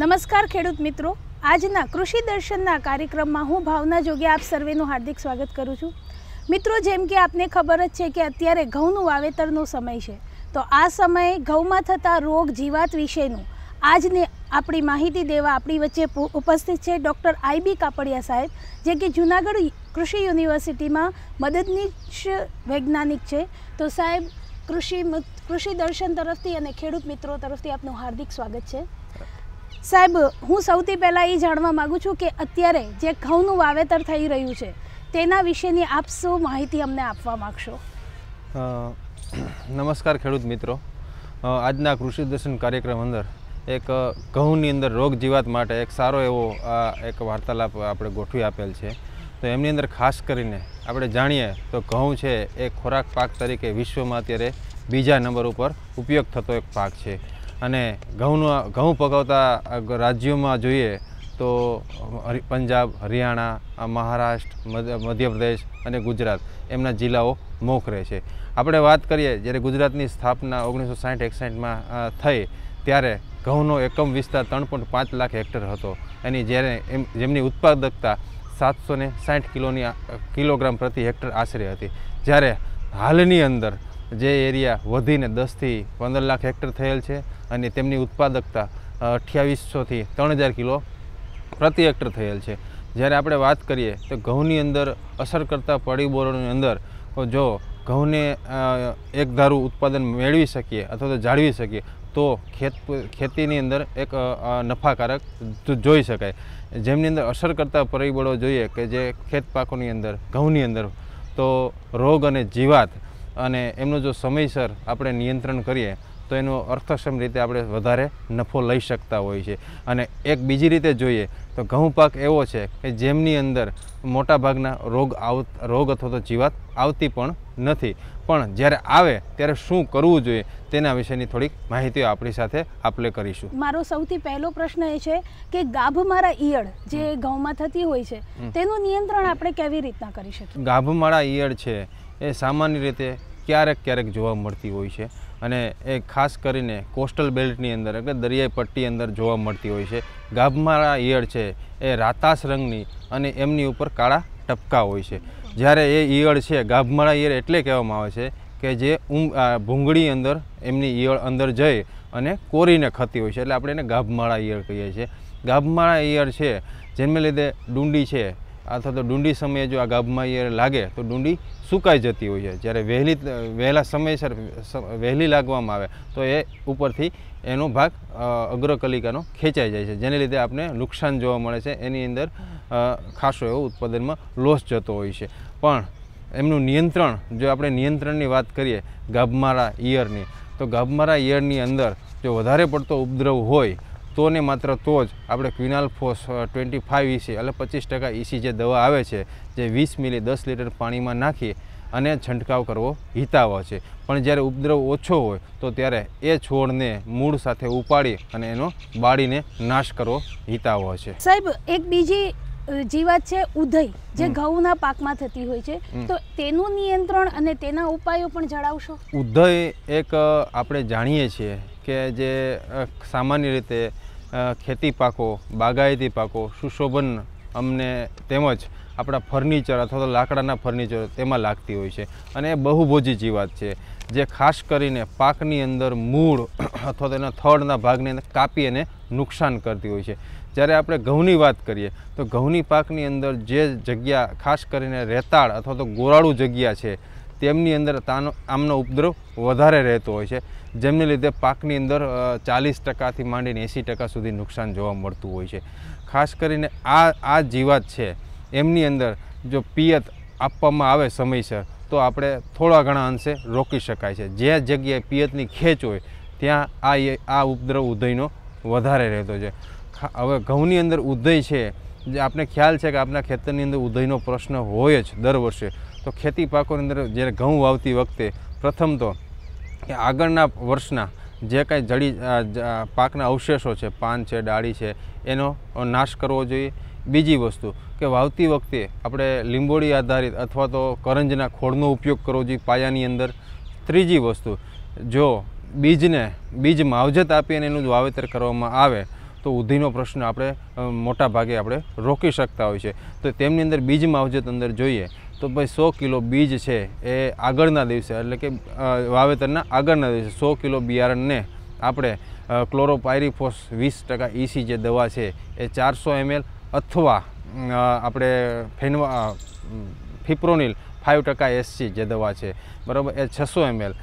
નમસ્કાર ખેડૂત મિત્રો આજના કૃષિ દર્શનના કાર્યક્રમમાં હું ભાવના જોગે આપ સર્વેનું હાર્દિક સ્વાગત કરું છું મિત્રો જેમ કે આપને ખબર જ છે કે અત્યારે ઘઉંનું વાવેતરનો સમય છે તો આ સમયે ઘઉંમાં થતા રોગ જીવાત વિશેનું આજને આપણી માહિતી દેવા આપણી વચ્ચે ઉપસ્થિત છે ડૉક્ટર આઈબી કાપડિયા સાહેબ જે કે જૂનાગઢ કૃષિ યુનિવર્સિટીમાં મદદનીશ વૈજ્ઞાનિક છે તો સાહેબ કૃષિ કૃષિ દર્શન તરફથી અને ખેડૂત મિત્રો તરફથી આપનું હાર્દિક સ્વાગત છે સાહેબ હું સૌથી પહેલાં એ જાણવા માગું છું કે અત્યારે જે ઘઉંનું વાવેતર થઈ રહ્યું છે તેના વિશેની આપ શું માહિતી અમને આપવા માગશો નમસ્કાર ખેડૂત મિત્રો આજના કૃષિ દર્શન કાર્યક્રમ અંદર એક ઘઉંની અંદર રોગ જીવાત માટે એક સારો એવો આ એક વાર્તાલાપ આપણે ગોઠવી આપેલ છે તો એમની અંદર ખાસ કરીને આપણે જાણીએ તો ઘઉં છે એ ખોરાક પાક તરીકે વિશ્વમાં અત્યારે બીજા નંબર ઉપર ઉપયોગ થતો એક પાક છે અને ઘઉંનું ઘઉં પકવતા રાજ્યોમાં જોઈએ તો પંજાબ હરિયાણા મહારાષ્ટ્ર મધ્યપ્રદેશ અને ગુજરાત એમના જિલ્લાઓ મોખરે છે આપણે વાત કરીએ જ્યારે ગુજરાતની સ્થાપના ઓગણીસો સાઠ એકસાઠમાં થઈ ત્યારે ઘઉંનો એકમ વિસ્તાર ત્રણ પોઈન્ટ પાંચ લાખ હેક્ટર હતો એની જ્યારે એમ જેમની ઉત્પાદકતા સાતસો ને સાઠ કિલોની કિલોગ્રામ પ્રતિ હેક્ટર આશરે હતી જ્યારે હાલની અંદર જે એરિયા વધીને દસથી પંદર લાખ હેક્ટર થયેલ છે અને તેમની ઉત્પાદકતા અઠ્યાવીસોથી ત્રણ હજાર કિલો પ્રતિ હેક્ટર થયેલ છે જ્યારે આપણે વાત કરીએ તો ઘઉંની અંદર અસર કરતા પરિબળોની અંદર જો ઘઉંને એક ધારું ઉત્પાદન મેળવી શકીએ અથવા તો જાળવી શકીએ તો ખેત ખેતીની અંદર એક નફાકારક જોઈ શકાય જેમની અંદર અસર કરતા પરિબળો જોઈએ કે જે ખેત પાકોની અંદર ઘઉંની અંદર તો રોગ અને જીવાત અને એમનો જો સમયસર આપણે નિયંત્રણ કરીએ તો એનો અર્થક્ષમ રીતે આપણે વધારે નફો લઈ શકતા હોઈએ છીએ અને એક બીજી રીતે જોઈએ તો ઘઉં પાક એવો છે કે જેમની અંદર મોટાભાગના રોગ આવ રોગ અથવા તો જીવાત આવતી પણ નથી પણ જ્યારે આવે ત્યારે શું કરવું જોઈએ તેના વિશેની થોડીક માહિતી આપણી સાથે આપલે કરીશું મારો સૌથી પહેલો પ્રશ્ન એ છે કે ગાભમારા ઈયળ જે ઘઉંમાં થતી હોય છે તેનું નિયંત્રણ આપણે કેવી રીતના કરી શકીએ ગાભમારા ઈયળ છે એ સામાન્ય રીતે ક્યારેક ક્યારેક જોવા મળતી હોય છે અને એ ખાસ કરીને કોસ્ટલ બેલ્ટની અંદર એટલે દરિયાઈ પટ્ટી અંદર જોવા મળતી હોય છે ગાભમારા ઈયળ છે એ રાતાશ રંગની અને એમની ઉપર કાળા ટપકા હોય છે જ્યારે એ ઈયળ છે ગાભમાળા ઈયળ એટલે કહેવામાં આવે છે કે જે ભૂંગળી અંદર એમની ઈયળ અંદર જઈ અને કોરીને ખતી હોય છે એટલે આપણે એને ગાભમાળા ઈયળ કહીએ છીએ ગાભમાળા ઈયળ છે જેને લીધે ડુંડી છે અથવા તો ડુંડી સમયે જો આ ગાભમાં ઈયળ લાગે તો ડુંડી સુકાઈ જતી હોય છે જ્યારે વહેલી વહેલા સમયસર વહેલી લાગવામાં આવે તો એ ઉપરથી એનો ભાગ અગ્રકલિકાનો ખેંચાઈ જાય છે જેને લીધે આપણે નુકસાન જોવા મળે છે એની અંદર ખાસો એવો ઉત્પાદનમાં લોસ જતો હોય છે પણ એમનું નિયંત્રણ જો આપણે નિયંત્રણની વાત કરીએ ગાભમારા ઈયરની તો ગાભમારા ઈયરની અંદર જો વધારે પડતો ઉપદ્રવ હોય તો ને માત્ર તો જ આપણે quinalphos twenty five EC એટલે પચીસ ટકા ઇસી e જે દવા આવે છે જે વીસ મિલી દસ લીટર પાણીમાં નાખી અને છંટકાવ કરવો હિતાવ છે પણ જ્યારે ઉપદ્રવ ઓછો હોય તો ત્યારે એ છોડને મૂળ સાથે ઉપાડી અને એનો બાળીને નાશ કરવો હિતાવ છે સાહેબ એક બીજી જીવાત છે ઉધઈ જે ઘઉંના પાકમાં થતી હોય છે તો તેનું નિયંત્રણ અને તેના ઉપાયો પણ જણાવશો ઉધઈ એક આપણે જાણીએ છીએ કે જે સામાન્ય રીતે ખેતી પાકો બાગાયતી પાકો સુશોભન અમને તેમજ આપણા ફર્નિચર અથવા તો લાકડાના ફર્નિચર તેમાં લાગતી હોય છે અને એ બહુભોજી જીવાત છે જે ખાસ કરીને પાકની અંદર મૂળ અથવા તો એના થડના ભાગને કાપી અને નુકસાન કરતી હોય છે જ્યારે આપણે ઘઉંની વાત કરીએ તો ઘઉંની પાકની અંદર જે જગ્યા ખાસ કરીને રેતાળ અથવા તો ગોરાળું જગ્યા છે તેમની અંદર તાનો આમનો ઉપદ્રવ વધારે રહેતો હોય છે જેમને લીધે પાકની અંદર ચાલીસ ટકાથી માંડીને એંસી ટકા સુધી નુકસાન જોવા મળતું હોય છે ખાસ કરીને આ આ જીવાત છે એમની અંદર જો પિયત આપવામાં આવે સમયસર તો આપણે થોડા ઘણા અંશે રોકી શકાય છે જે જગ્યાએ પિયતની ખેંચ હોય ત્યાં આ આ ઉપદ્રવ ઉદયનો વધારે રહેતો છે હવે ઘઉંની અંદર ઉદય છે જે આપણે ખ્યાલ છે કે આપણા ખેતરની અંદર ઉદયનો પ્રશ્ન હોય જ દર વર્ષે તો ખેતી પાકોની અંદર જ્યારે ઘઉં વાવતી વખતે પ્રથમ તો કે આગળના વર્ષના જે કાંઈ જડી પાકના અવશેષો છે પાન છે ડાળી છે એનો નાશ કરવો જોઈએ બીજી વસ્તુ કે વાવતી વખતે આપણે લીંબોળી આધારિત અથવા તો કરંજના ખોળનો ઉપયોગ કરવો જોઈએ પાયાની અંદર ત્રીજી વસ્તુ જો બીજને બીજ માવજત આપી અને એનું વાવેતર કરવામાં આવે તો ઉધીનો પ્રશ્ન આપણે મોટા ભાગે આપણે રોકી શકતા હોય છે તો તેમની અંદર બીજ માવજત અંદર જોઈએ તો ભાઈ સો કિલો બીજ છે એ આગળના દિવસે એટલે કે વાવેતરના આગળના દિવસે સો કિલો બિયારણને આપણે ક્લોરોપાયરીફોસ વીસ ટકા ઈસી જે દવા છે એ ચારસો એમએલ અથવા આપણે ફેનવા ફિપ્રોનિલ ફાઇવ ટકા એસસી જે દવા છે બરાબર એ છસો એમએલ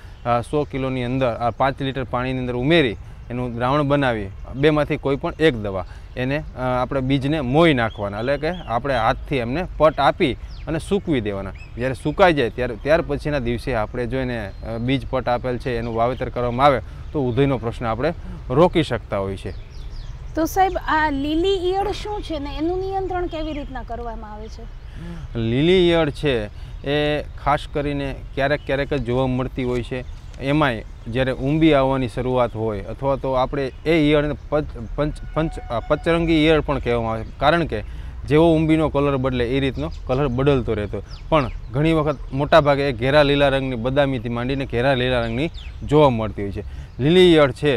સો કિલોની અંદર પાંચ લીટર પાણીની અંદર ઉમેરી એનું દ્રાવણ બનાવી બેમાંથી કોઈ પણ એક દવા એને આપણે બીજને મોઈ નાખવાના એટલે કે આપણે હાથથી એમને પટ આપી અને સૂકવી દેવાના જ્યારે સુકાઈ જાય ત્યારે ત્યાર પછીના દિવસે આપણે જોઈને પટ આપેલ છે એનું વાવેતર કરવામાં આવે તો ઉધયનો પ્રશ્ન આપણે રોકી શકતા હોય છે તો સાહેબ આ લીલી ઈયળ શું છે ને એનું નિયંત્રણ કેવી રીતના કરવામાં આવે છે લીલી ઈયળ છે એ ખાસ કરીને ક્યારેક ક્યારેક જ જોવા મળતી હોય છે એમાંય જ્યારે ઊંબી આવવાની શરૂઆત હોય અથવા તો આપણે એ ઈયળને પંચ પંચ પચરંગી ઈયળ પણ કહેવામાં આવે કારણ કે જેવો ઉંબીનો કલર બદલે એ રીતનો કલર બદલતો રહેતો પણ ઘણી વખત મોટાભાગે એ ઘેરા લીલા રંગની બદામીથી માંડીને ઘેરા લીલા રંગની જોવા મળતી હોય છે લીલી ઈયળ છે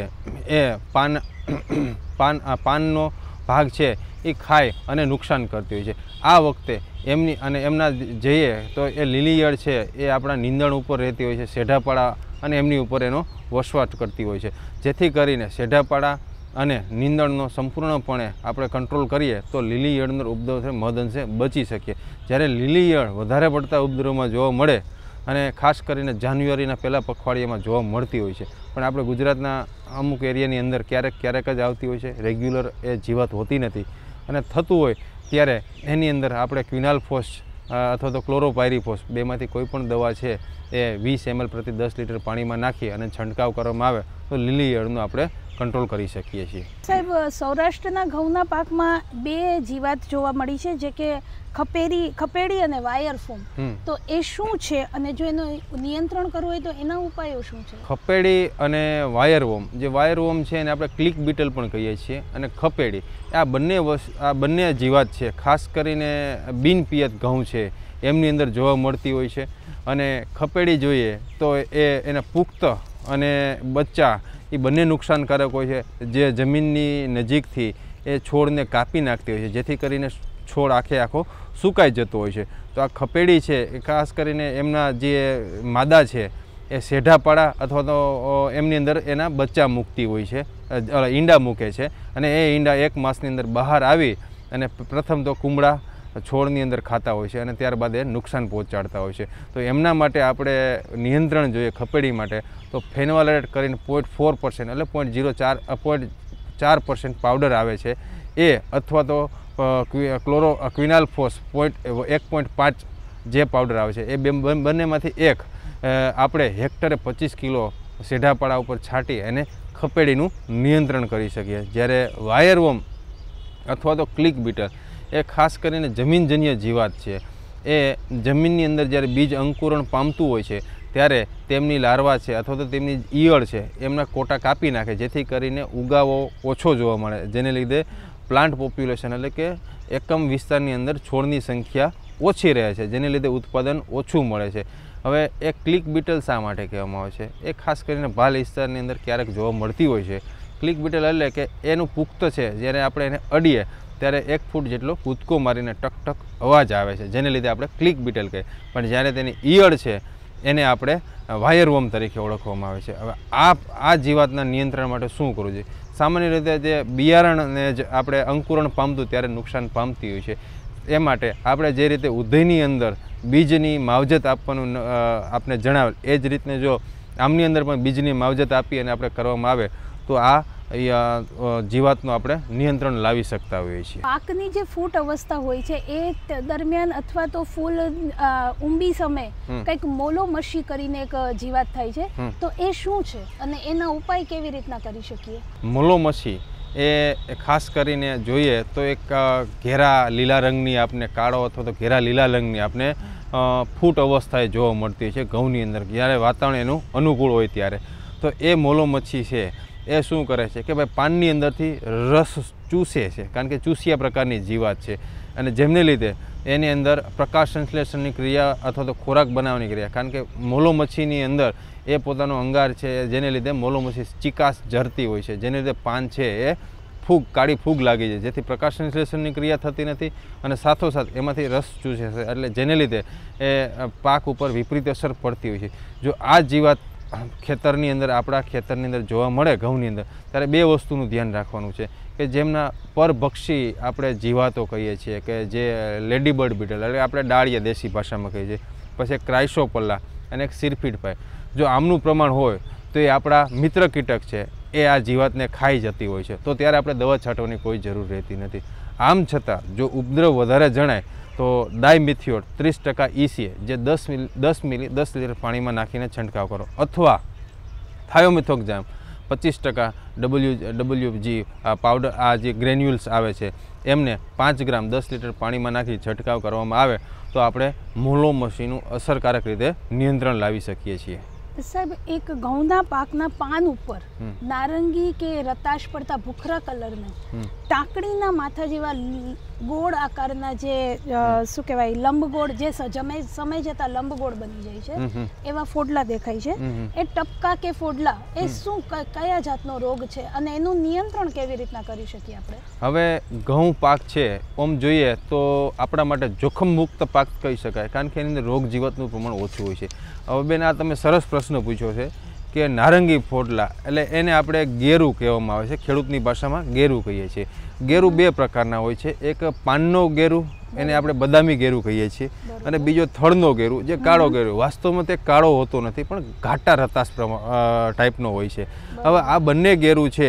એ પાન પાન પાનનો ભાગ છે એ ખાય અને નુકસાન કરતી હોય છે આ વખતે એમની અને એમના જઈએ તો એ લીલી ઈયળ છે એ આપણા નીંદણ ઉપર રહેતી હોય છે શેઢાપાડા અને એમની ઉપર એનો વસવાટ કરતી હોય છે જેથી કરીને શેઢાપાડા અને નીંદણનો સંપૂર્ણપણે આપણે કંટ્રોલ કરીએ તો લીલી ઈયળનો ઉપદ્રવ છે અંશે બચી શકીએ જ્યારે લીલી ઈયળ વધારે પડતા ઉપદ્રવમાં જોવા મળે અને ખાસ કરીને જાન્યુઆરીના પહેલાં પખવાડિયામાં જોવા મળતી હોય છે પણ આપણે ગુજરાતના અમુક એરિયાની અંદર ક્યારેક ક્યારેક જ આવતી હોય છે રેગ્યુલર એ જીવત હોતી નથી અને થતું હોય ત્યારે એની અંદર આપણે ક્વિનાલ ફોસ અથવા તો ક્લોરોપાયરીફોસ બેમાંથી કોઈ પણ દવા છે એ વીસ એમએલ પ્રતિ દસ લીટર પાણીમાં નાખી અને છંટકાવ કરવામાં આવે તો લીલી ઈયળનો આપણે કંટ્રોલ કરી શકીએ છીએ સાહેબ સૌરાષ્ટ્રના ઘઉંના પાકમાં બે જીવાત જોવા મળી છે જે કે ખપેરી ખપેડી અને વાયર ફોમ તો એ શું છે અને જો એનું નિયંત્રણ કરવું હોય તો એના ઉપાયો શું છે ખપેડી અને વાયર વોમ જે વાયર વોમ છે એને આપણે ક્લિક બીટલ પણ કહીએ છીએ અને ખપેડી આ બંને આ બંને જીવાત છે ખાસ કરીને બિનપિયત ઘઉં છે એમની અંદર જોવા મળતી હોય છે અને ખપેડી જોઈએ તો એ એને પુખ્ત અને બચ્ચા એ બંને નુકસાનકારક હોય છે જે જમીનની નજીકથી એ છોડને કાપી નાખતી હોય છે જેથી કરીને છોડ આખે આખો સુકાઈ જતો હોય છે તો આ ખપેડી છે એ ખાસ કરીને એમના જે માદા છે એ શેઢાપાળા અથવા તો એમની અંદર એના બચ્ચા મૂકતી હોય છે ઈંડા મૂકે છે અને એ ઈંડા એક માસની અંદર બહાર આવી અને પ્રથમ તો કુમળા છોડની અંદર ખાતા હોય છે અને ત્યારબાદ એ નુકસાન પહોંચાડતા હોય છે તો એમના માટે આપણે નિયંત્રણ જોઈએ ખપેડી માટે તો ફેનોલ કરીને પોઈન્ટ ફોર પર્સન્ટ એટલે પોઈન્ટ ઝીરો ચાર પોઈન્ટ ચાર પર્સન્ટ પાવડર આવે છે એ અથવા તો ક્લોરો ક્વિનાલ ફોસ પોઈન્ટ એક પોઈન્ટ પાંચ જે પાવડર આવે છે એ બે બંનેમાંથી એક આપણે હેક્ટરે પચીસ કિલો સેઢાપાડા ઉપર છાંટી એને ખપેડીનું નિયંત્રણ કરી શકીએ જ્યારે વાયરવોમ અથવા તો ક્લિક બીટર એ ખાસ કરીને જમીનજન્ય જીવાત છે એ જમીનની અંદર જ્યારે બીજ અંકુરણ પામતું હોય છે ત્યારે તેમની લાર્વા છે અથવા તો તેમની ઈયળ છે એમના કોટા કાપી નાખે જેથી કરીને ઉગાવો ઓછો જોવા મળે જેને લીધે પ્લાન્ટ પોપ્યુલેશન એટલે કે એકમ વિસ્તારની અંદર છોડની સંખ્યા ઓછી રહે છે જેને લીધે ઉત્પાદન ઓછું મળે છે હવે એ ક્લિક બીટલ શા માટે કહેવામાં આવે છે એ ખાસ કરીને ભાલ વિસ્તારની અંદર ક્યારેક જોવા મળતી હોય છે ક્લિક બીટલ એટલે કે એનું પુખ્ત છે જ્યારે આપણે એને અડીએ ત્યારે એક ફૂટ જેટલો કૂદકો મારીને ટકટક અવાજ આવે છે જેને લીધે આપણે ક્લિક બીટલ કહીએ પણ જ્યારે તેની ઈયળ છે એને આપણે વાયરવોમ તરીકે ઓળખવામાં આવે છે હવે આ આ જીવાતના નિયંત્રણ માટે શું કરવું જોઈએ સામાન્ય રીતે જે બિયારણને જ આપણે અંકુરણ પામતું ત્યારે નુકસાન પામતી હોય છે એ માટે આપણે જે રીતે ઉધઈની અંદર બીજની માવજત આપવાનું આપને જણાવેલ એ જ રીતને જો આમની અંદર પણ બીજની માવજત આપી અને આપણે કરવામાં આવે તો આ જીવાતનું આપણે નિયંત્રણ લાવી શકતા હોઈએ છીએ પાકની જે ફૂટ અવસ્થા હોય છે એ દરમિયાન અથવા તો ફૂલ ઉંબી સમય કંઈક મોલો મશી કરીને એક જીવાત થાય છે તો એ શું છે અને એના ઉપાય કેવી રીતના કરી શકીએ મોલો મશી એ ખાસ કરીને જોઈએ તો એક ઘેરા લીલા રંગની આપને કાળો અથવા તો ઘેરા લીલા રંગની આપને ફૂટ અવસ્થાએ જોવા મળતી છે ઘઉંની અંદર જ્યારે વાતાવરણ એનું અનુકૂળ હોય ત્યારે તો એ મોલો મચ્છી છે એ શું કરે છે કે ભાઈ પાનની અંદરથી રસ ચૂસે છે કારણ કે ચૂસિયા પ્રકારની જીવાત છે અને જેમને લીધે એની અંદર પ્રકાશ સંશ્લેષણની ક્રિયા અથવા તો ખોરાક બનાવવાની ક્રિયા કારણ કે મોલો મચ્છીની અંદર એ પોતાનો અંગાર છે જેને લીધે મોલો મચ્છી ચિકાસ જરતી હોય છે જેને લીધે પાન છે એ ફૂગ કાળી ફૂગ લાગી જાય જેથી પ્રકાશ સંશ્લેષણની ક્રિયા થતી નથી અને સાથોસાથ એમાંથી રસ ચૂસે છે એટલે જેને લીધે એ પાક ઉપર વિપરીત અસર પડતી હોય છે જો આ જીવાત ખેતરની અંદર આપણા ખેતરની અંદર જોવા મળે ઘઉંની અંદર ત્યારે બે વસ્તુનું ધ્યાન રાખવાનું છે કે જેમના પરભક્ષી આપણે જીવાતો કહીએ છીએ કે જે લેડીબર્ડ બીટલ એટલે આપણે ડાળીએ દેશી ભાષામાં કહીએ છીએ પછી એક ક્રાઇસોપલ્લા અને એક સિરફીટ પાય જો આમનું પ્રમાણ હોય તો એ આપણા મિત્ર કીટક છે એ આ જીવાતને ખાઈ જતી હોય છે તો ત્યારે આપણે દવા છાંટવાની કોઈ જરૂર રહેતી નથી આમ છતાં જો ઉપદ્રવ વધારે જણાય તો ડાય મિથ્યોર ત્રીસ ટકા ઈસીએ જે દસ મિલી દસ મિલી દસ લીટર પાણીમાં નાખીને છંટકાવ કરો અથવા થાયોમિથોક થાયોમિથોક્ઝામ પચીસ ટકા ડબલ્યુ ડબલ્યુજી પાવડર આ જે ગ્રેન્યુલ્સ આવે છે એમને પાંચ ગ્રામ દસ લીટર પાણીમાં નાખી છંટકાવ કરવામાં આવે તો આપણે મૂળો મસીનું અસરકારક રીતે નિયંત્રણ લાવી શકીએ છીએ સાહેબ એક ઘઉંના પાકના પાન ઉપર નારંગી કે રતાશ પડતા ભૂખરા કલરના ટાંકડીના માથા જેવા ગોળ આકારના જે શું કહેવાય લંબગોળ જે જમે સમય જતા લંબગોળ બની જાય છે એવા ફોડલા દેખાય છે એ ટપકા કે ફોડલા એ શું કયા જાતનો રોગ છે અને એનું નિયંત્રણ કેવી રીતના કરી શકીએ આપણે હવે ઘઉં પાક છે ઓમ જોઈએ તો આપણા માટે જોખમ મુક્ત પાક કહી શકાય કારણ કે એની અંદર રોગ જીવતનું પ્રમાણ ઓછું હોય છે હવે બેન આ તમે સરસ પ્રશ્ન પૂછ્યો છે કે નારંગી ફોડલા એટલે એને આપણે ગેરું કહેવામાં આવે છે ખેડૂતની ભાષામાં ગેરું કહીએ છીએ ગેરું બે પ્રકારના હોય છે એક પાનનો ગેરું એને આપણે બદામી ગેરું કહીએ છીએ અને બીજો થળનો ગેરું જે કાળો ગેરું વાસ્તવમાં તે કાળો હોતો નથી પણ ઘાટા રતાશ ટાઈપનો હોય છે હવે આ બંને ગેરું છે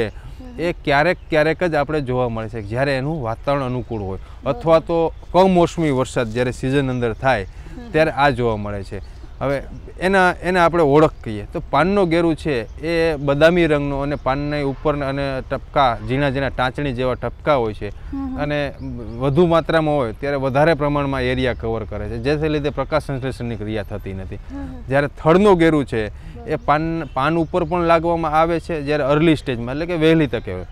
એ ક્યારેક ક્યારેક જ આપણે જોવા મળે છે જ્યારે એનું વાતાવરણ અનુકૂળ હોય અથવા તો કમોસમી વરસાદ જ્યારે સિઝન અંદર થાય ત્યારે આ જોવા મળે છે હવે એના એને આપણે ઓળખ કહીએ તો પાનનો ગેરુ છે એ બદામી રંગનો અને પાનની ઉપર અને ટપકા ઝીણા ઝીણા ટાંચણી જેવા ટપકા હોય છે અને વધુ માત્રામાં હોય ત્યારે વધારે પ્રમાણમાં એરિયા કવર કરે છે જેથી લીધે પ્રકાશ સંશ્લેષણની ક્રિયા થતી નથી જ્યારે થડનો ગેરુ છે એ પાન પાન ઉપર પણ લાગવામાં આવે છે જ્યારે અર્લી સ્ટેજમાં એટલે કે વહેલી તકે હોય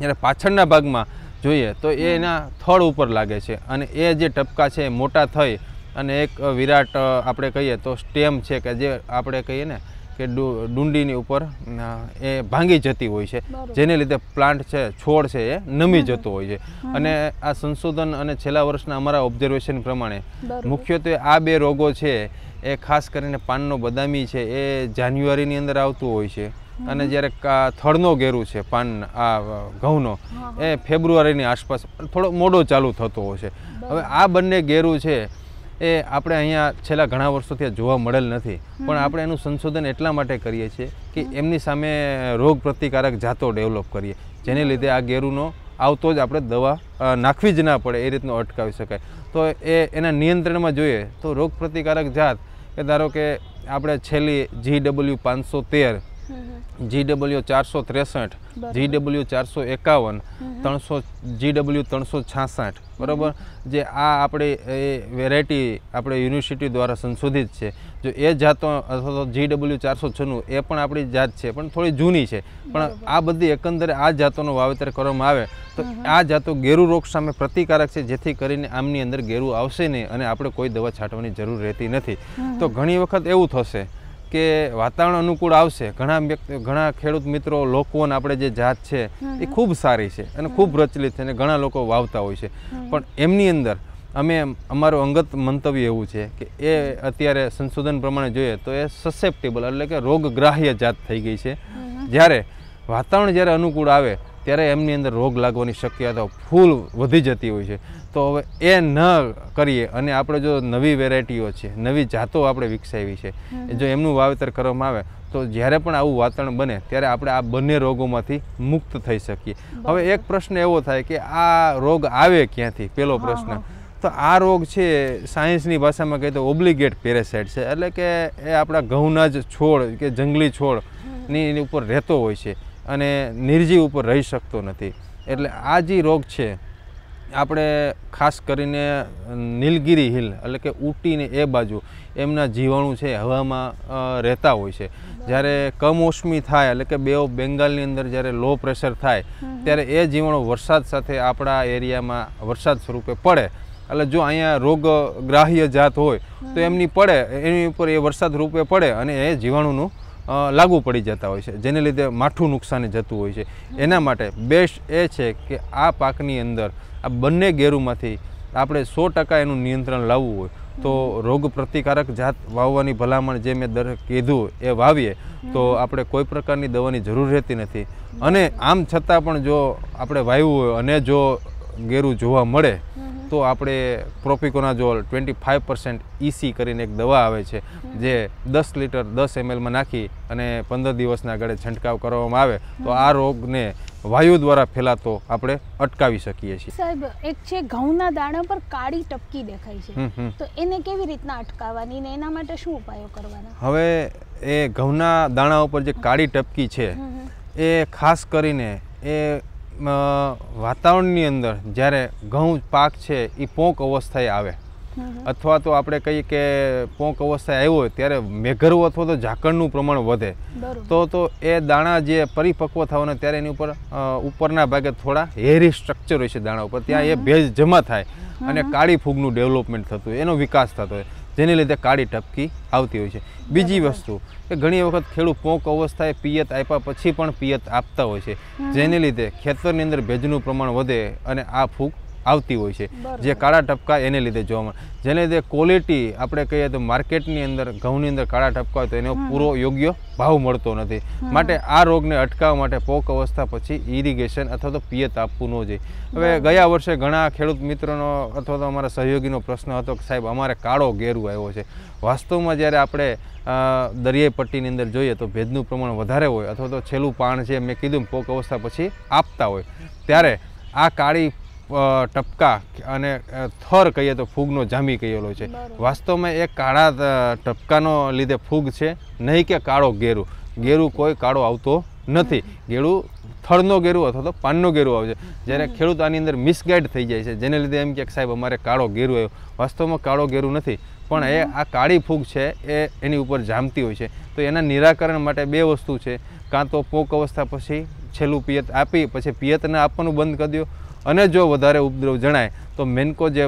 જ્યારે પાછળના ભાગમાં જોઈએ તો એના થળ ઉપર લાગે છે અને એ જે ટપકા છે મોટા થઈ અને એક વિરાટ આપણે કહીએ તો સ્ટેમ છે કે જે આપણે કહીએ ને કે ડુંડીની ઉપર એ ભાંગી જતી હોય છે જેને લીધે પ્લાન્ટ છે છોડ છે એ નમી જતો હોય છે અને આ સંશોધન અને છેલ્લા વર્ષના અમારા ઓબ્ઝર્વેશન પ્રમાણે મુખ્યત્વે આ બે રોગો છે એ ખાસ કરીને પાનનો બદામી છે એ જાન્યુઆરીની અંદર આવતું હોય છે અને જ્યારે થળનો ગેરુ છે પાન આ ઘઉંનો એ ફેબ્રુઆરીની આસપાસ થોડો મોડો ચાલુ થતો હોય છે હવે આ બંને ગેરુ છે એ આપણે અહીંયા છેલ્લા ઘણા વર્ષોથી જોવા મળેલ નથી પણ આપણે એનું સંશોધન એટલા માટે કરીએ છીએ કે એમની સામે રોગ પ્રતિકારક જાતો ડેવલપ કરીએ જેને લીધે આ ગેરુનો આવતો જ આપણે દવા નાખવી જ ના પડે એ રીતનું અટકાવી શકાય તો એ એના નિયંત્રણમાં જોઈએ તો રોગ પ્રતિકારક જાત કે ધારો કે આપણે છેલ્લી જી ડબલ્યુ પાંચસો તેર જીડબલ્યુ ચારસો ત્રેસઠ જીડબલ્યુ ચારસો એકાવન ત્રણસો જીડબલ્યુ ત્રણસો છાસઠ બરાબર જે આ આપણે એ વેરાયટી આપણે યુનિવર્સિટી દ્વારા સંશોધિત છે જો એ જાતો અથવા તો જીડબલ્યુ ચારસો છનું એ પણ આપણી જાત છે પણ થોડી જૂની છે પણ આ બધી એકંદરે આ જાતોનું વાવેતર કરવામાં આવે તો આ જાતો ગેરુ રોગ સામે પ્રતિકારક છે જેથી કરીને આમની અંદર ગેરુ આવશે નહીં અને આપણે કોઈ દવા છાંટવાની જરૂર રહેતી નથી તો ઘણી વખત એવું થશે કે વાતાવરણ અનુકૂળ આવશે ઘણા ઘણા ખેડૂત મિત્રો લોકોન આપણે જે જાત છે એ ખૂબ સારી છે અને ખૂબ પ્રચલિત છે અને ઘણા લોકો વાવતા હોય છે પણ એમની અંદર અમે અમારું અંગત મંતવ્ય એવું છે કે એ અત્યારે સંશોધન પ્રમાણે જોઈએ તો એ સસેપ્ટેબલ એટલે કે રોગગ્રાહ્ય જાત થઈ ગઈ છે જ્યારે વાતાવરણ જ્યારે અનુકૂળ આવે ત્યારે એમની અંદર રોગ લાગવાની શક્યતા ફૂલ વધી જતી હોય છે તો હવે એ ન કરીએ અને આપણે જો નવી વેરાયટીઓ છે નવી જાતો આપણે વિકસાવી છે જો એમનું વાવેતર કરવામાં આવે તો જ્યારે પણ આવું વાતાવરણ બને ત્યારે આપણે આ બંને રોગોમાંથી મુક્ત થઈ શકીએ હવે એક પ્રશ્ન એવો થાય કે આ રોગ આવે ક્યાંથી પેલો પ્રશ્ન તો આ રોગ છે સાયન્સની ભાષામાં કહીએ તો ઓબ્લિગેટ પેરેસાઇટ છે એટલે કે એ આપણા ઘઉંના જ છોડ કે જંગલી છોડની ની ઉપર રહેતો હોય છે અને નિર્જીવ ઉપર રહી શકતો નથી એટલે આ જે રોગ છે આપણે ખાસ કરીને નીલગીરી હિલ એટલે કે ઊટીને એ બાજુ એમના જીવાણુ છે હવામાં રહેતા હોય છે જ્યારે કમોસમી થાય એટલે કે બે બેંગાલની અંદર જ્યારે લો પ્રેશર થાય ત્યારે એ જીવાણુ વરસાદ સાથે આપણા એરિયામાં વરસાદ સ્વરૂપે પડે એટલે જો અહીંયા રોગગ્રાહ્ય જાત હોય તો એમની પડે એની ઉપર એ વરસાદ રૂપે પડે અને એ જીવાણુનું લાગુ પડી જતા હોય છે જેને લીધે માઠું નુકસાન જતું હોય છે એના માટે બેસ્ટ એ છે કે આ પાકની અંદર આ બંને ગેરુમાંથી આપણે સો ટકા એનું નિયંત્રણ લાવવું હોય તો રોગ પ્રતિકારક જાત વાવવાની ભલામણ જે મેં દર કીધું એ વાવીએ તો આપણે કોઈ પ્રકારની દવાની જરૂર રહેતી નથી અને આમ છતાં પણ જો આપણે વાવ્યું હોય અને જો ગેરું જોવા મળે તો આપણે propiconazole twenty five percent EC કરીને એક દવા આવે છે જે દસ લીટર દસ એમએલમાં નાખી અને પંદર દિવસના ગળે છંટકાવ કરવામાં આવે તો આ રોગને વાયુ દ્વારા ફેલાતો આપણે અટકાવી શકીએ છીએ સાહેબ એક છે ઘઉંના દાણા પર કાળી ટપકી દેખાય છે તો એને કેવી રીતના અટકાવવાની ને એના માટે શું ઉપાયો કરવાના હવે એ ઘઉંના દાણા ઉપર જે કાળી ટપકી છે એ ખાસ કરીને એ વાતાવરણની અંદર જ્યારે ઘઉં પાક છે એ પોંક અવસ્થાએ આવે અથવા તો આપણે કહીએ કે પોંક અવસ્થાએ આવ્યો હોય ત્યારે મેઘરવું અથવા તો ઝાકળનું પ્રમાણ વધે તો તો એ દાણા જે પરિપક્વ થવાના ત્યારે એની ઉપર ઉપરના ભાગે થોડા હેરી સ્ટ્રક્ચર હોય છે દાણા ઉપર ત્યાં એ ભેજ જમા થાય અને કાળી ફૂગનું ડેવલપમેન્ટ થતું હોય એનો વિકાસ થતો હોય જેને લીધે કાળી ટપકી આવતી હોય છે બીજી વસ્તુ કે ઘણી વખત ખેડૂત પોંક અવસ્થાએ પિયત આપ્યા પછી પણ પિયત આપતા હોય છે જેને લીધે ખેતરની અંદર ભેજનું પ્રમાણ વધે અને આ ફૂગ આવતી હોય છે જે કાળા ટપકા એને લીધે જોવા મળે જેને લીધે ક્વોલિટી આપણે કહીએ તો માર્કેટની અંદર ઘઉંની અંદર કાળા ટપકા હોય તો એનો પૂરો યોગ્ય ભાવ મળતો નથી માટે આ રોગને અટકાવવા માટે પોક અવસ્થા પછી ઇરિગેશન અથવા તો પિયત આપવું ન જોઈએ હવે ગયા વર્ષે ઘણા ખેડૂત મિત્રોનો અથવા તો અમારા સહયોગીનો પ્રશ્ન હતો કે સાહેબ અમારે કાળો ગેરુ આવ્યો છે વાસ્તવમાં જ્યારે આપણે દરિયાઈ પટ્ટીની અંદર જોઈએ તો ભેદનું પ્રમાણ વધારે હોય અથવા તો છેલ્લું પાણ છે મેં કીધું પોક અવસ્થા પછી આપતા હોય ત્યારે આ કાળી ટપકા અને થર કહીએ તો ફૂગનો જામી કહેલો છે વાસ્તવમાં એ કાળા ટપકાનો લીધે ફૂગ છે નહીં કે કાળો ગેરું ગેરું કોઈ કાળો આવતો નથી ગેરું થળનો ગેરું અથવા તો પાનનો ગેરું આવે છે જ્યારે ખેડૂત આની અંદર મિસગાઈડ થઈ જાય છે જેને લીધે એમ કે સાહેબ અમારે કાળો ગેરું આવ્યો વાસ્તવમાં કાળો ગેરું નથી પણ એ આ કાળી ફૂગ છે એ એની ઉપર જામતી હોય છે તો એના નિરાકરણ માટે બે વસ્તુ છે કાં તો પોક અવસ્થા પછી છેલ્લું પિયત આપી પછી પિયતને આપવાનું બંધ કરી દો અને જો વધારે ઉપદ્રવ જણાય તો મેનકો જે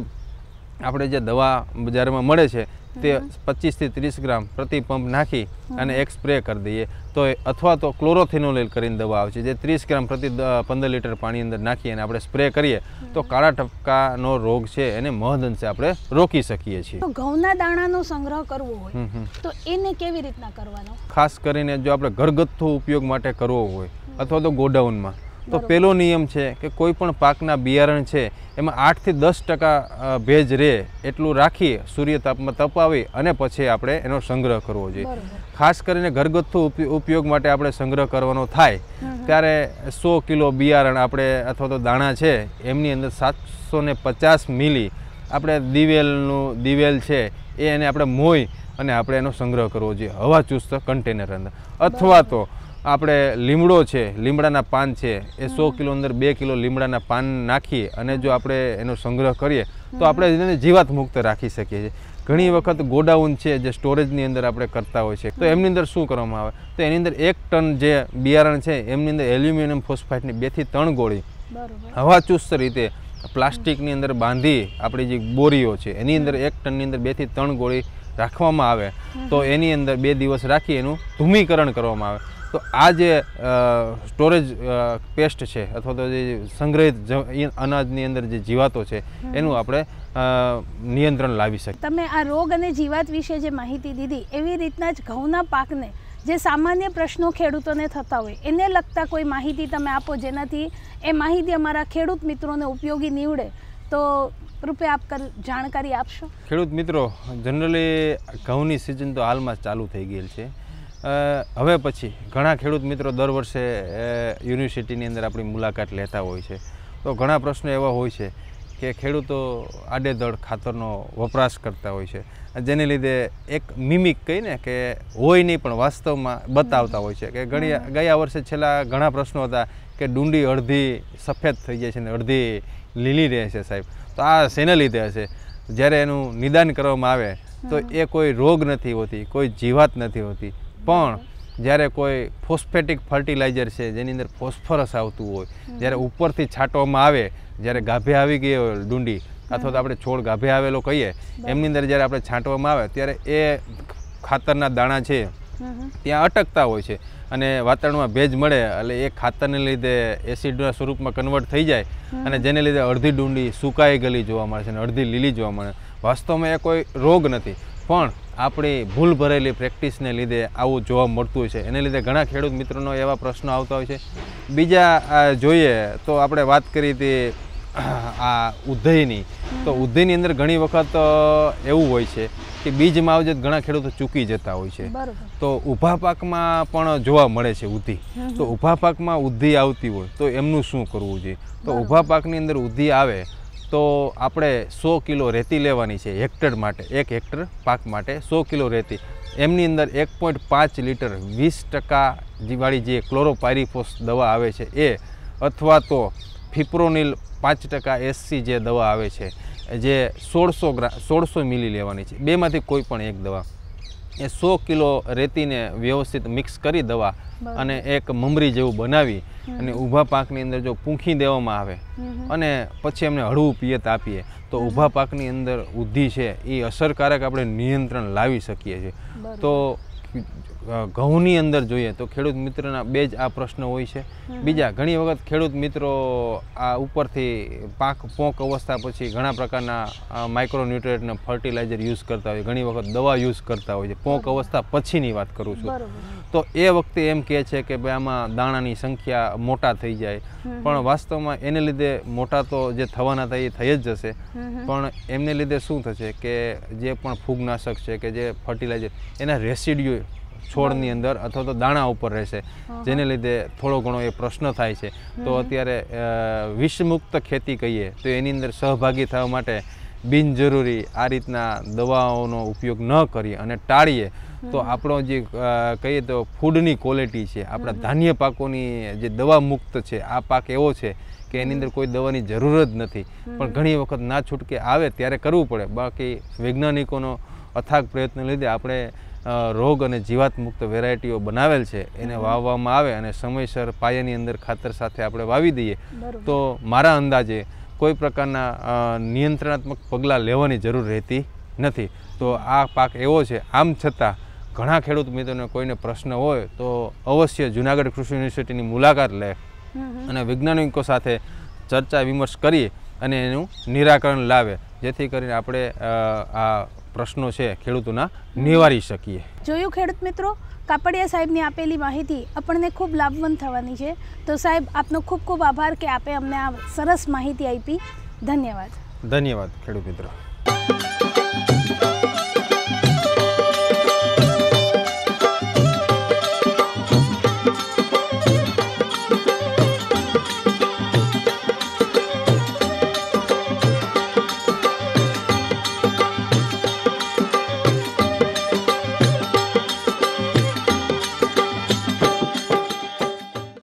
આપણે જે દવા બજારમાં મળે છે તે પચીસથી ત્રીસ ગ્રામ પ્રતિ પંપ નાખી અને એક સ્પ્રે કરી દઈએ તો અથવા તો ક્લોરોથેનોલિલ કરીને દવા આવે છે જે ત્રીસ ગ્રામ પ્રતિ પંદર લીટર પાણી અંદર નાખી અને આપણે સ્પ્રે કરીએ તો કાળા ટપકાનો રોગ છે એને મહદઅંશે આપણે રોકી શકીએ છીએ ઘઉંના દાણાનો સંગ્રહ કરવો હોય તો એને કેવી રીતના કરવાનો ખાસ કરીને જો આપણે ઘરગથ્થુ ઉપયોગ માટે કરવો હોય અથવા તો ગોડાઉનમાં તો પેલો નિયમ છે કે કોઈ પણ પાકના બિયારણ છે એમાં આઠથી દસ ટકા ભેજ રહે એટલું રાખી સૂર્ય તાપમાં તપાવી અને પછી આપણે એનો સંગ્રહ કરવો જોઈએ ખાસ કરીને ઘરગથ્થુ ઉપયોગ માટે આપણે સંગ્રહ કરવાનો થાય ત્યારે સો કિલો બિયારણ આપણે અથવા તો દાણા છે એમની અંદર સાતસો ને પચાસ મિલી આપણે દિવેલનું દિવેલ છે એ એને આપણે મોઈ અને આપણે એનો સંગ્રહ કરવો જોઈએ હવા ચુસ્ત કન્ટેનર અંદર અથવા તો આપણે લીમડો છે લીમડાના પાન છે એ સો કિલો અંદર બે કિલો લીમડાના પાન નાખીએ અને જો આપણે એનો સંગ્રહ કરીએ તો આપણે એને જીવાત મુક્ત રાખી શકીએ છીએ ઘણી વખત ગોડાઉન છે જે સ્ટોરેજની અંદર આપણે કરતા હોય છે તો એમની અંદર શું કરવામાં આવે તો એની અંદર એક ટન જે બિયારણ છે એમની અંદર એલ્યુમિનિયમ ફોસ્ફાઇટની બેથી ત્રણ ગોળી હવાચુસ્ત રીતે પ્લાસ્ટિકની અંદર બાંધી આપણી જે બોરીઓ છે એની અંદર એક ટનની અંદર બેથી ત્રણ ગોળી રાખવામાં આવે તો એની અંદર બે દિવસ રાખી એનું ધૂમીકરણ કરવામાં આવે તો આ જે સ્ટોરેજ પેસ્ટ છે અથવા તો જે સંગ્રહિત અનાજની અંદર જે જીવાતો છે એનું આપણે નિયંત્રણ લાવી શકીએ તમે આ રોગ અને જીવાત વિશે જે માહિતી દીધી એવી રીતના જ ઘઉંના પાકને જે સામાન્ય પ્રશ્નો ખેડૂતોને થતા હોય એને લગતા કોઈ માહિતી તમે આપો જેનાથી એ માહિતી અમારા ખેડૂત મિત્રોને ઉપયોગી નીવડે તો રૂપે આપ જાણકારી આપશો ખેડૂત મિત્રો જનરલી ઘઉંની સિઝન તો હાલમાં ચાલુ થઈ ગયેલ છે હવે પછી ઘણા ખેડૂત મિત્રો દર વર્ષે યુનિવર્સિટીની અંદર આપણી મુલાકાત લેતા હોય છે તો ઘણા પ્રશ્નો એવા હોય છે કે ખેડૂતો આડેધડ ખાતરનો વપરાશ કરતા હોય છે જેને લીધે એક મિમિક કહીને કે હોય નહીં પણ વાસ્તવમાં બતાવતા હોય છે કે ઘણી ગયા વર્ષે છેલ્લા ઘણા પ્રશ્નો હતા કે ડુંડી અડધી સફેદ થઈ જાય છે ને અડધી લીલી રહે છે સાહેબ તો આ શેને લીધે હશે જ્યારે એનું નિદાન કરવામાં આવે તો એ કોઈ રોગ નથી હોતી કોઈ જીવાત નથી હોતી પણ જ્યારે કોઈ ફોસ્ફેટિક ફર્ટિલાઇઝર છે જેની અંદર ફોસ્ફરસ આવતું હોય જ્યારે ઉપરથી છાંટવામાં આવે જ્યારે ગાભે આવી ગઈ હોય ડુંડી અથવા તો આપણે છોડ ગાભે આવેલો કહીએ એમની અંદર જ્યારે આપણે છાંટવામાં આવે ત્યારે એ ખાતરના દાણા છે ત્યાં અટકતા હોય છે અને વાતાવરણમાં ભેજ મળે એટલે એ ખાતરને લીધે એસિડના સ્વરૂપમાં કન્વર્ટ થઈ જાય અને જેને લીધે અડધી ડુંડી સુકાઈ ગયેલી જોવા મળે છે અને અડધી લીલી જોવા મળે વાસ્તવમાં એ કોઈ રોગ નથી પણ આપણી ભૂલ ભરેલી પ્રેક્ટિસને લીધે આવું જોવા મળતું હોય છે એને લીધે ઘણા ખેડૂત મિત્રોનો એવા પ્રશ્નો આવતા હોય છે બીજા જોઈએ તો આપણે વાત કરી હતી આ ઉધઈની તો ઉધઈની અંદર ઘણી વખત એવું હોય છે કે બીજ માવજત ઘણા ખેડૂતો ચૂકી જતા હોય છે તો ઊભા પાકમાં પણ જોવા મળે છે ઉધી તો ઊભા પાકમાં ઉધી આવતી હોય તો એમનું શું કરવું જોઈએ તો ઊભા પાકની અંદર ઉધી આવે તો આપણે સો કિલો રેતી લેવાની છે હેક્ટર માટે એક હેક્ટર પાક માટે સો કિલો રેતી એમની અંદર એક પોઈન્ટ પાંચ લીટર વીસ ટકાવાળી જે ક્લોરોપાયરીફોસ દવા આવે છે એ અથવા તો ફિપ્રોનિલ પાંચ ટકા એસસી જે દવા આવે છે જે સોળસો ગ્રા સોળસો મિલી લેવાની છે બેમાંથી કોઈ પણ એક દવા એ સો કિલો રેતીને વ્યવસ્થિત મિક્સ કરી દવા અને એક મમરી જેવું બનાવી અને ઊભા પાકની અંદર જો પૂંખી દેવામાં આવે અને પછી એમને હળવું પિયત આપીએ તો ઊભા પાકની અંદર વૃદ્ધિ છે એ અસરકારક આપણે નિયંત્રણ લાવી શકીએ છીએ તો ઘઉંની અંદર જોઈએ તો ખેડૂત મિત્રના બે જ આ પ્રશ્ન હોય છે બીજા ઘણી વખત ખેડૂત મિત્રો આ ઉપરથી પાક પોંક અવસ્થા પછી ઘણા પ્રકારના માઇક્રોન્યુટ્રેટને ફર્ટિલાઇઝર યુઝ કરતા હોય ઘણી વખત દવા યુઝ કરતા હોય છે પોંક અવસ્થા પછીની વાત કરું છું તો એ વખતે એમ કહે છે કે ભાઈ આમાં દાણાની સંખ્યા મોટા થઈ જાય પણ વાસ્તવમાં એને લીધે મોટા તો જે થવાના થાય એ થઈ જ જશે પણ એમને લીધે શું થશે કે જે પણ ફૂગનાશક છે કે જે ફર્ટિલાઇઝર એના રેસિડ્યુ છોડની અંદર અથવા તો દાણા ઉપર રહેશે જેને લીધે થોડો ઘણો એ પ્રશ્ન થાય છે તો અત્યારે વિષમુક્ત ખેતી કહીએ તો એની અંદર સહભાગી થવા માટે બિનજરૂરી આ રીતના દવાઓનો ઉપયોગ ન કરીએ અને ટાળીએ તો આપણો જે કહીએ તો ફૂડની ક્વોલિટી છે આપણા ધાન્ય પાકોની જે દવા મુક્ત છે આ પાક એવો છે કે એની અંદર કોઈ દવાની જરૂર જ નથી પણ ઘણી વખત ના છૂટકે આવે ત્યારે કરવું પડે બાકી વૈજ્ઞાનિકોનો અથાગ પ્રયત્ન લીધે આપણે રોગ અને જીવાત મુક્ત વેરાયટીઓ બનાવેલ છે એને વાવવામાં આવે અને સમયસર પાયાની અંદર ખાતર સાથે આપણે વાવી દઈએ તો મારા અંદાજે કોઈ પ્રકારના નિયંત્રણાત્મક પગલાં લેવાની જરૂર રહેતી નથી તો આ પાક એવો છે આમ છતાં ઘણા ખેડૂત મિત્રોને કોઈને પ્રશ્ન હોય તો અવશ્ય જુનાગઢ કૃષિ યુનિવર્સિટીની મુલાકાત લે અને વૈજ્ઞાનિકો સાથે ચર્ચા વિમર્શ કરીએ અને એનું નિરાકરણ લાવે જેથી કરીને આપણે આ પ્રશ્નો છે ખેડૂતોના નિવારી શકીએ જોયું ખેડૂત મિત્રો કાપડિયા સાહેબને આપેલી માહિતી આપણને ખૂબ લાભવંત થવાની છે તો સાહેબ આપનો ખૂબ ખૂબ આભાર કે આપે અમને આ સરસ માહિતી આપી ધન્યવાદ ધન્યવાદ ખેડૂત મિત્રો